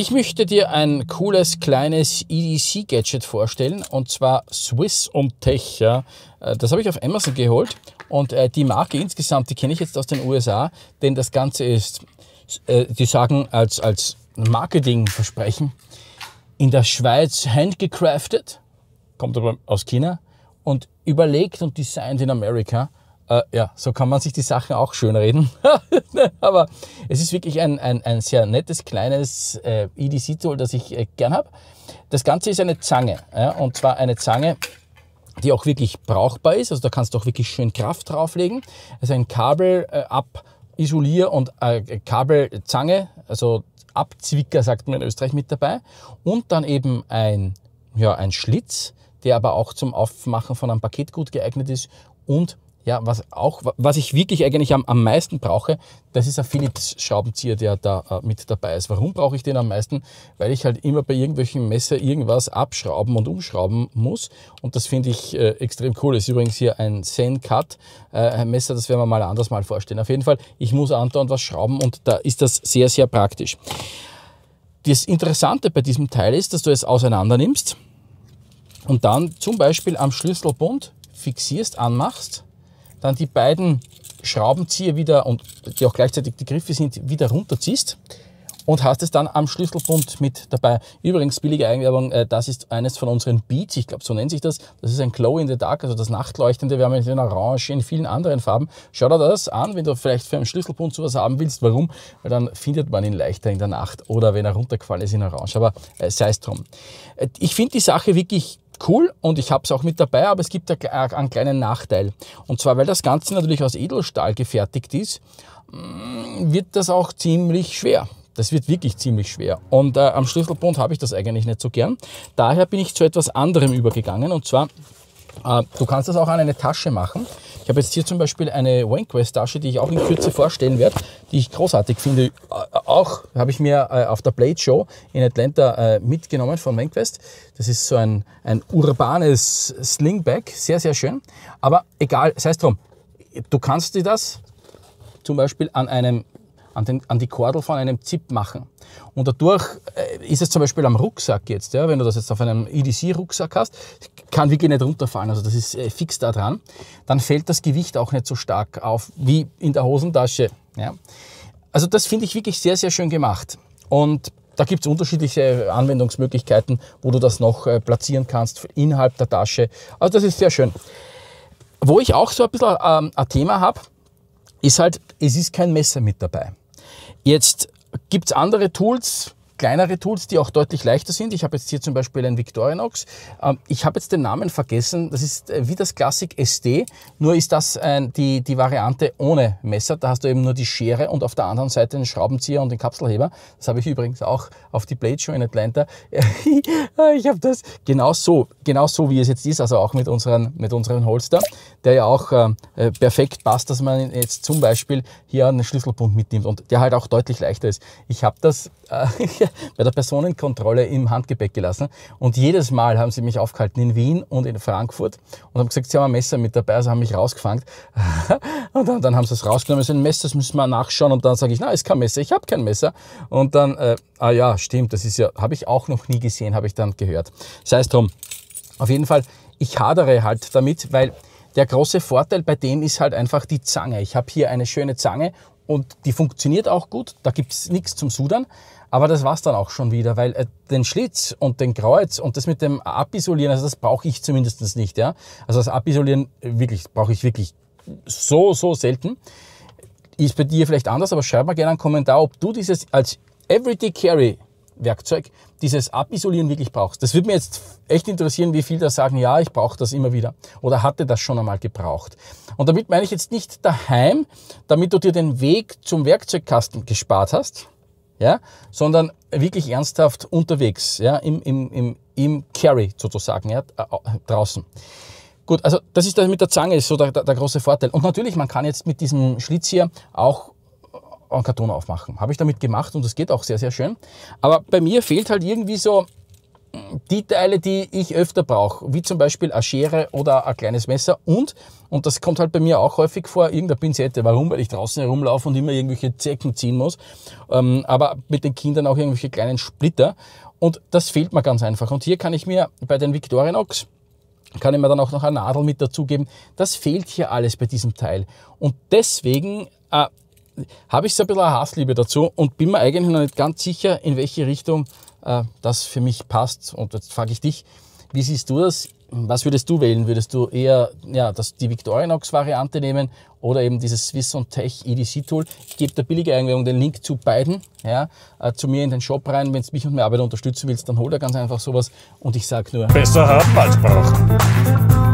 Ich möchte dir ein cooles kleines EDC-Gadget vorstellen und zwar Swiss und Tech. Ja. Äh, das habe ich auf Amazon geholt und äh, die Marke insgesamt, die kenne ich jetzt aus den USA, denn das Ganze ist, äh, die sagen als, als Marketingversprechen, in der Schweiz handgecrafted, kommt aber aus China und überlegt und designt in Amerika äh, ja, so kann man sich die Sachen auch schönreden. Aber es ist wirklich ein, ein, ein sehr nettes, kleines äh, EDC-Tool, das ich äh, gern habe. Das Ganze ist eine Zange. Ja, und zwar eine Zange, die auch wirklich brauchbar ist. Also da kannst du auch wirklich schön Kraft drauflegen. Also ein Kabel äh, ab Isolier- und äh, Kabelzange, also Abzwicker sagt man in Österreich mit dabei. Und dann eben ein, ja, ein Schlitz, der aber auch zum Aufmachen von einem Paket gut geeignet ist und ja, was auch, was ich wirklich eigentlich am, am meisten brauche, das ist ein Philips-Schraubenzieher, der da äh, mit dabei ist. Warum brauche ich den am meisten? Weil ich halt immer bei irgendwelchen Messer irgendwas abschrauben und umschrauben muss. Und das finde ich äh, extrem cool. Das ist übrigens hier ein Zen Cut äh, Messer, das werden wir mal anders mal vorstellen. Auf jeden Fall, ich muss andauernd was schrauben und da ist das sehr, sehr praktisch. Das Interessante bei diesem Teil ist, dass du es auseinander nimmst und dann zum Beispiel am Schlüsselbund fixierst, anmachst dann die beiden Schraubenzieher wieder und die auch gleichzeitig die Griffe sind, wieder runterziehst und hast es dann am Schlüsselbund mit dabei. Übrigens, billige Eigenwerbung, äh, das ist eines von unseren Beats, ich glaube, so nennt sich das. Das ist ein Glow in the Dark, also das Nachtleuchtende. Wir haben es in Orange, in vielen anderen Farben. Schau dir das an, wenn du vielleicht für einen Schlüsselbund sowas haben willst. Warum? Weil dann findet man ihn leichter in der Nacht oder wenn er runtergefallen ist in Orange. Aber äh, sei es drum. Äh, ich finde die Sache wirklich cool und ich habe es auch mit dabei, aber es gibt einen kleinen Nachteil. Und zwar, weil das Ganze natürlich aus Edelstahl gefertigt ist, mm, wird das auch ziemlich schwer. Das wird wirklich ziemlich schwer. Und äh, am Schlüsselbund habe ich das eigentlich nicht so gern. Daher bin ich zu etwas anderem übergegangen und zwar Ah, du kannst das auch an eine Tasche machen. Ich habe jetzt hier zum Beispiel eine Wankwest-Tasche, die ich auch in Kürze vorstellen werde, die ich großartig finde. Äh, auch habe ich mir äh, auf der Blade Show in Atlanta äh, mitgenommen von Wankwest. Das ist so ein, ein urbanes Slingback, sehr, sehr schön. Aber egal, sei es drum, du kannst dir das zum Beispiel an einem an, den, an die Kordel von einem ZIP machen. Und dadurch äh, ist es zum Beispiel am Rucksack jetzt, ja, wenn du das jetzt auf einem EDC-Rucksack hast, kann wirklich nicht runterfallen, also das ist äh, fix da dran. Dann fällt das Gewicht auch nicht so stark auf wie in der Hosentasche. Ja. Also das finde ich wirklich sehr, sehr schön gemacht. Und da gibt es unterschiedliche Anwendungsmöglichkeiten, wo du das noch äh, platzieren kannst innerhalb der Tasche. Also das ist sehr schön. Wo ich auch so ein bisschen ähm, ein Thema habe, ist halt, es ist kein Messer mit dabei. Jetzt gibt es andere Tools, kleinere Tools, die auch deutlich leichter sind. Ich habe jetzt hier zum Beispiel ein Victorinox. Ähm, ich habe jetzt den Namen vergessen. Das ist äh, wie das Classic SD, nur ist das die, die Variante ohne Messer. Da hast du eben nur die Schere und auf der anderen Seite den Schraubenzieher und den Kapselheber. Das habe ich übrigens auch auf die Blade Show in Atlanta. ich habe das genau so, genau so wie es jetzt ist, also auch mit unserem mit unseren Holster, der ja auch ähm, äh, perfekt passt, dass man jetzt zum Beispiel hier einen Schlüsselbund mitnimmt und der halt auch deutlich leichter ist. Ich habe das bei der Personenkontrolle im Handgepäck gelassen. Und jedes Mal haben sie mich aufgehalten in Wien und in Frankfurt und haben gesagt, sie haben ein Messer mit dabei, also haben mich rausgefangen. und dann, dann, haben sie es rausgenommen, so ein Messer, das müssen wir nachschauen. Und dann sage ich, na, ist kein Messer, ich habe kein Messer. Und dann, äh, ah ja, stimmt, das ist ja, habe ich auch noch nie gesehen, habe ich dann gehört. Sei es drum. Auf jeden Fall, ich hadere halt damit, weil der große Vorteil bei dem ist halt einfach die Zange. Ich habe hier eine schöne Zange und die funktioniert auch gut. Da gibt es nichts zum Sudern. Aber das war's dann auch schon wieder, weil äh, den Schlitz und den Kreuz und das mit dem Abisolieren, also das brauche ich zumindest nicht. Ja? Also das Abisolieren äh, wirklich, brauche ich wirklich so, so selten. Ist bei dir vielleicht anders, aber schreib mal gerne einen Kommentar, ob du dieses als Everyday Carry Werkzeug dieses Abisolieren wirklich brauchst. Das würde mir jetzt echt interessieren, wie viele da sagen, ja, ich brauche das immer wieder oder hatte das schon einmal gebraucht. Und damit meine ich jetzt nicht daheim, damit du dir den Weg zum Werkzeugkasten gespart hast, ja, sondern wirklich ernsthaft unterwegs, ja, im, im, im, im Carry sozusagen, ja, äh, draußen. Gut, also das ist das mit der Zange ist so der, der, der große Vorteil. Und natürlich, man kann jetzt mit diesem Schlitz hier auch einen Karton aufmachen. Habe ich damit gemacht und das geht auch sehr, sehr schön. Aber bei mir fehlt halt irgendwie so mm, die Teile, die ich öfter brauche, wie zum Beispiel eine Schere oder ein kleines Messer und, und das kommt halt bei mir auch häufig vor, irgendeine Pinzette. Warum? Weil ich draußen herumlaufe und immer irgendwelche Zecken ziehen muss, ähm, aber mit den Kindern auch irgendwelche kleinen Splitter und das fehlt mir ganz einfach. Und hier kann ich mir bei den Victorinox, kann ich mir dann auch noch eine Nadel mit dazugeben. Das fehlt hier alles bei diesem Teil und deswegen... Äh, habe ich so ein bisschen eine Hassliebe dazu und bin mir eigentlich noch nicht ganz sicher, in welche Richtung äh, das für mich passt. Und jetzt frage ich dich, wie siehst du das? Was würdest du wählen? Würdest du eher ja, das, die Victorinox-Variante nehmen oder eben dieses Swiss und Tech EDC-Tool? Ich gebe der Billigeinwerbung den Link zu beiden ja, äh, zu mir in den Shop rein. Wenn du mich und meine Arbeit unterstützen willst, dann hol da ganz einfach sowas und ich sage nur: Besser haben als brauchen.